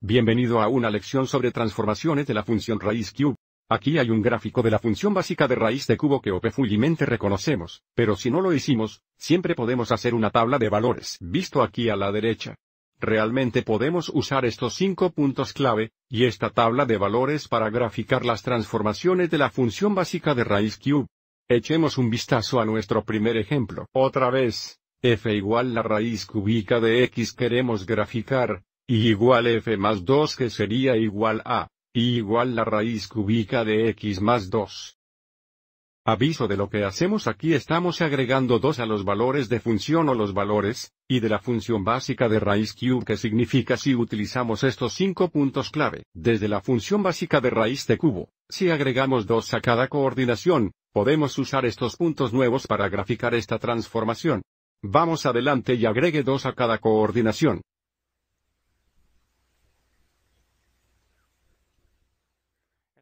Bienvenido a una lección sobre transformaciones de la función raíz cube. Aquí hay un gráfico de la función básica de raíz de cubo que opefullymente reconocemos, pero si no lo hicimos, siempre podemos hacer una tabla de valores, visto aquí a la derecha. Realmente podemos usar estos cinco puntos clave, y esta tabla de valores para graficar las transformaciones de la función básica de raíz cube. Echemos un vistazo a nuestro primer ejemplo. Otra vez, f igual la raíz cúbica de x queremos graficar, y igual f más 2 que sería igual a, y igual la raíz cúbica de x más 2. Aviso de lo que hacemos aquí estamos agregando 2 a los valores de función o los valores, y de la función básica de raíz cube que significa si utilizamos estos 5 puntos clave, desde la función básica de raíz de cubo, si agregamos 2 a cada coordinación, podemos usar estos puntos nuevos para graficar esta transformación. Vamos adelante y agregue 2 a cada coordinación.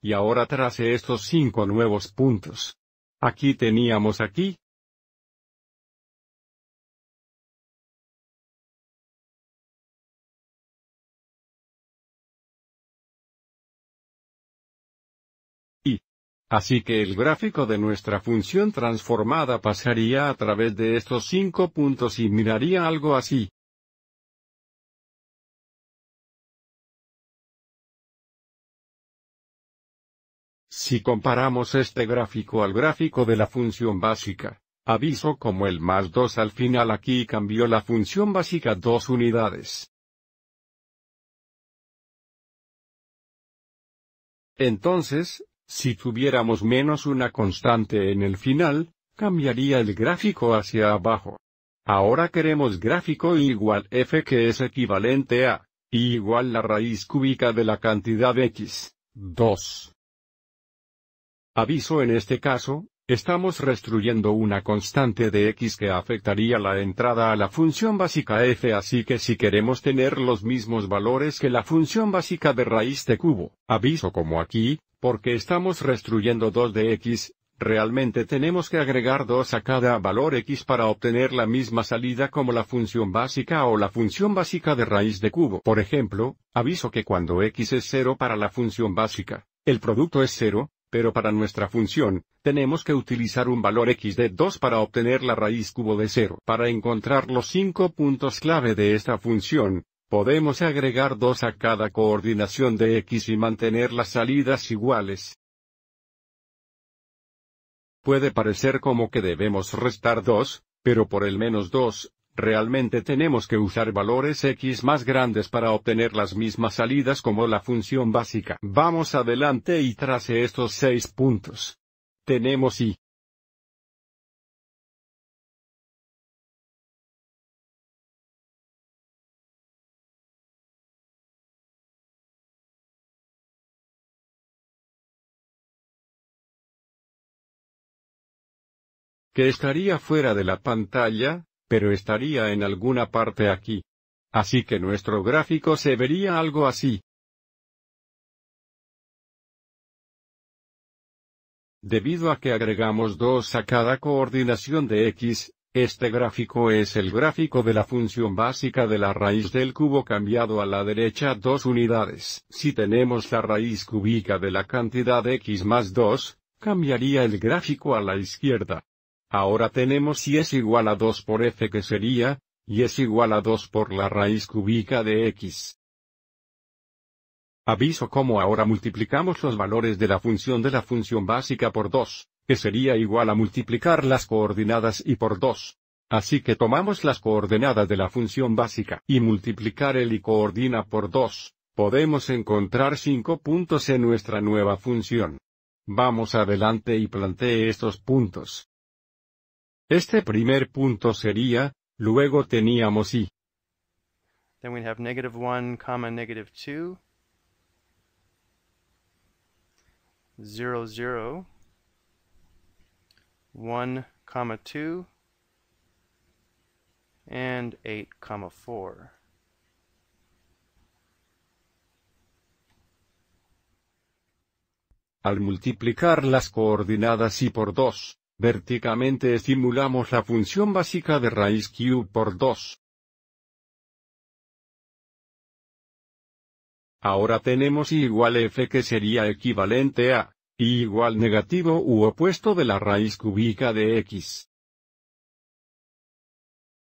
y ahora trace estos cinco nuevos puntos. Aquí teníamos aquí. Y. Así que el gráfico de nuestra función transformada pasaría a través de estos cinco puntos y miraría algo así. Si comparamos este gráfico al gráfico de la función básica, aviso como el más 2 al final aquí cambió la función básica dos unidades. Entonces, si tuviéramos menos una constante en el final, cambiaría el gráfico hacia abajo. Ahora queremos gráfico igual f que es equivalente a, igual la raíz cúbica de la cantidad x, 2. Aviso en este caso, estamos restruyendo una constante de x que afectaría la entrada a la función básica f así que si queremos tener los mismos valores que la función básica de raíz de cubo, aviso como aquí, porque estamos restruyendo 2 de x, realmente tenemos que agregar 2 a cada valor x para obtener la misma salida como la función básica o la función básica de raíz de cubo. Por ejemplo, aviso que cuando x es 0 para la función básica, el producto es 0, pero para nuestra función, tenemos que utilizar un valor x de 2 para obtener la raíz cubo de 0. Para encontrar los cinco puntos clave de esta función, podemos agregar 2 a cada coordinación de x y mantener las salidas iguales. Puede parecer como que debemos restar 2, pero por el menos 2, Realmente tenemos que usar valores x más grandes para obtener las mismas salidas como la función básica. Vamos adelante y trace estos seis puntos. Tenemos y. que estaría fuera de la pantalla, pero estaría en alguna parte aquí. Así que nuestro gráfico se vería algo así. Debido a que agregamos 2 a cada coordinación de x, este gráfico es el gráfico de la función básica de la raíz del cubo cambiado a la derecha dos unidades. Si tenemos la raíz cúbica de la cantidad x más 2, cambiaría el gráfico a la izquierda. Ahora tenemos y es igual a 2 por f que sería, y es igual a 2 por la raíz cúbica de x. Aviso cómo ahora multiplicamos los valores de la función de la función básica por 2, que sería igual a multiplicar las coordenadas y por 2. Así que tomamos las coordenadas de la función básica y multiplicar el y coordina por 2, podemos encontrar 5 puntos en nuestra nueva función. Vamos adelante y plantee estos puntos. Este primer punto sería, luego teníamos y. Then we have negative 1, comma, negative 2. 0, 0. 1, comma, 2. And 8, comma, 4. Al multiplicar las coordenadas y por 2, Verticamente estimulamos la función básica de raíz q por 2. Ahora tenemos igual f que sería equivalente a y igual negativo u opuesto de la raíz cúbica de x.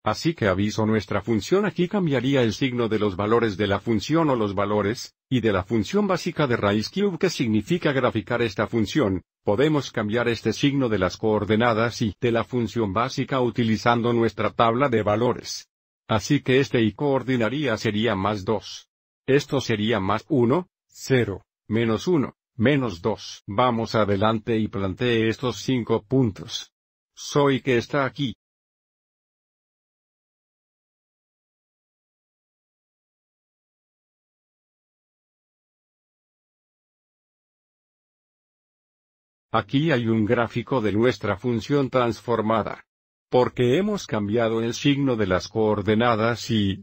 Así que aviso nuestra función aquí cambiaría el signo de los valores de la función o los valores, y de la función básica de raíz cube que significa graficar esta función, podemos cambiar este signo de las coordenadas y de la función básica utilizando nuestra tabla de valores. Así que este y coordinaría sería más 2. Esto sería más 1, 0, menos 1, menos 2. Vamos adelante y plantee estos cinco puntos. Soy que está aquí, Aquí hay un gráfico de nuestra función transformada. Porque hemos cambiado el signo de las coordenadas y...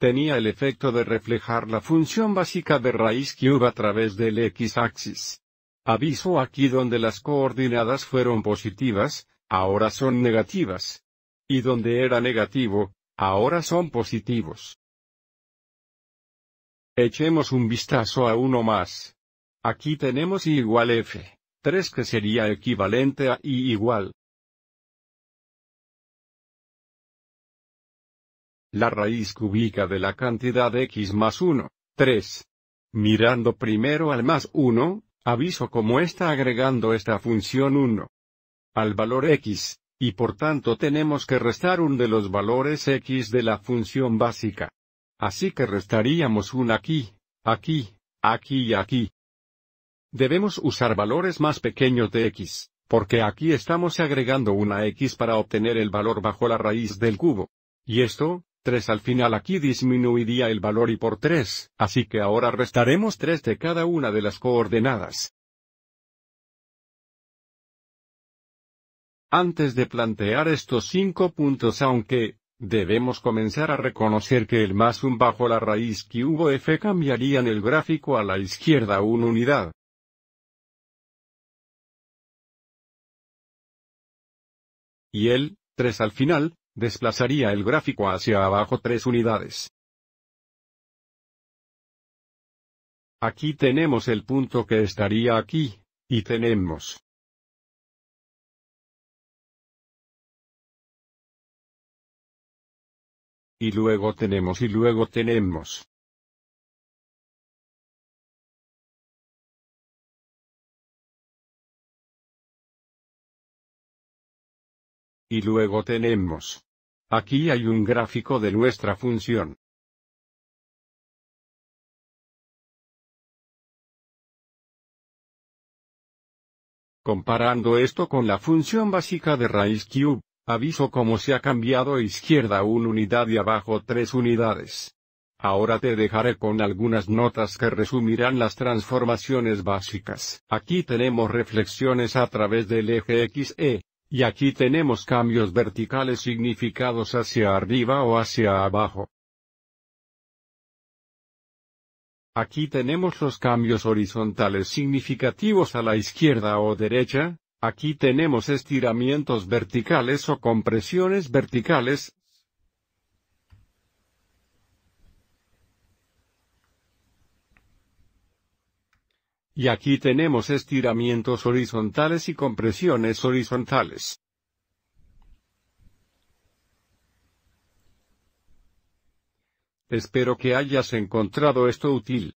Tenía el efecto de reflejar la función básica de raíz cube a través del x-axis. Aviso aquí donde las coordenadas fueron positivas, ahora son negativas. Y donde era negativo, ahora son positivos. Echemos un vistazo a uno más. Aquí tenemos y igual f, 3 que sería equivalente a y igual. La raíz cúbica de la cantidad x más 1, 3. Mirando primero al más 1, aviso cómo está agregando esta función 1 al valor x, y por tanto tenemos que restar un de los valores x de la función básica. Así que restaríamos un aquí, aquí, aquí y aquí. Debemos usar valores más pequeños de x, porque aquí estamos agregando una x para obtener el valor bajo la raíz del cubo. Y esto, 3 al final aquí disminuiría el valor y por 3, así que ahora restaremos 3 de cada una de las coordenadas. Antes de plantear estos cinco puntos aunque, Debemos comenzar a reconocer que el más un bajo la raíz que hubo f cambiaría en el gráfico a la izquierda una unidad. Y el 3 al final, desplazaría el gráfico hacia abajo tres unidades. Aquí tenemos el punto que estaría aquí, y tenemos Y luego tenemos y luego tenemos. Y luego tenemos. Aquí hay un gráfico de nuestra función. Comparando esto con la función básica de raíz cube, Aviso cómo se ha cambiado izquierda una unidad y abajo tres unidades. Ahora te dejaré con algunas notas que resumirán las transformaciones básicas. Aquí tenemos reflexiones a través del eje XE, y aquí tenemos cambios verticales significados hacia arriba o hacia abajo. Aquí tenemos los cambios horizontales significativos a la izquierda o derecha, Aquí tenemos estiramientos verticales o compresiones verticales. Y aquí tenemos estiramientos horizontales y compresiones horizontales. Espero que hayas encontrado esto útil.